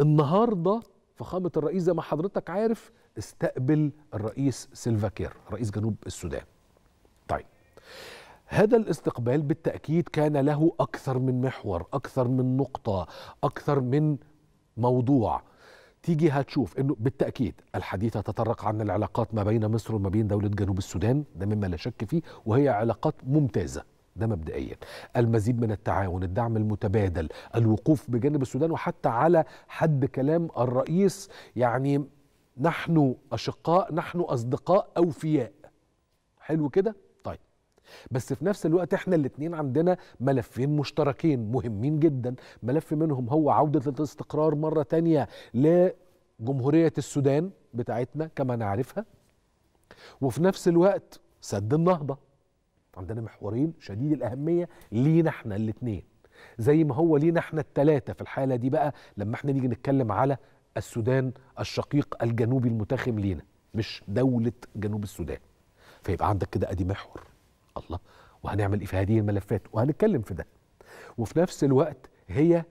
النهارده فخامه الرئيس زي ما حضرتك عارف استقبل الرئيس سيلفا كير رئيس جنوب السودان طيب هذا الاستقبال بالتاكيد كان له اكثر من محور اكثر من نقطه اكثر من موضوع تيجي هتشوف انه بالتاكيد الحديث يتطرق عن العلاقات ما بين مصر وما بين دوله جنوب السودان ده مما لا شك فيه وهي علاقات ممتازه ده مبدئيا المزيد من التعاون الدعم المتبادل الوقوف بجانب السودان وحتى على حد كلام الرئيس يعني نحن أشقاء نحن أصدقاء أوفياء حلو كده طيب بس في نفس الوقت احنا الاثنين عندنا ملفين مشتركين مهمين جدا ملف منهم هو عودة الاستقرار مرة تانية لجمهورية السودان بتاعتنا كما نعرفها وفي نفس الوقت سد النهضه عندنا محورين شديد الأهمية لينا احنا الاثنين زي ما هو لينا احنا الثلاثة في الحالة دي بقى لما احنا نيجي نتكلم على السودان الشقيق الجنوبي المتاخم لينا مش دولة جنوب السودان فيبقى عندك كده ادي محور الله وهنعمل ايه في هذه الملفات وهنتكلم في ده وفي نفس الوقت هي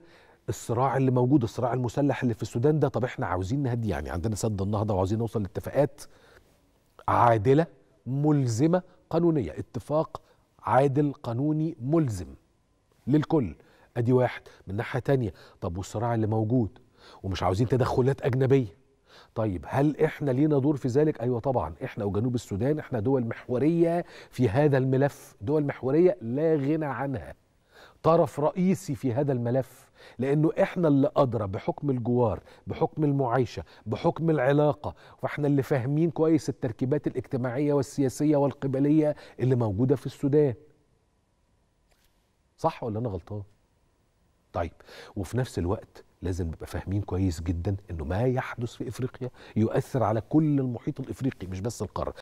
الصراع اللي موجود الصراع المسلح اللي في السودان ده طب احنا عاوزين نهدي يعني عندنا سد النهضه وعاوزين نوصل لاتفاقات عادله ملزمه قانونية اتفاق عادل قانوني ملزم للكل ادي واحد من ناحية تانية طب والصراع اللي موجود ومش عاوزين تدخلات أجنبية طيب هل احنا لينا دور في ذلك ايوه طبعا احنا وجنوب السودان احنا دول محوريه في هذا الملف دول محوريه لا غنى عنها طرف رئيسي في هذا الملف لانه احنا اللي ادرى بحكم الجوار بحكم المعايشه بحكم العلاقه واحنا اللي فاهمين كويس التركيبات الاجتماعيه والسياسيه والقبليه اللي موجوده في السودان صح ولا انا غلطان طيب وفي نفس الوقت لازم نبقى فاهمين كويس جدا انه ما يحدث في افريقيا يؤثر على كل المحيط الافريقي مش بس القاره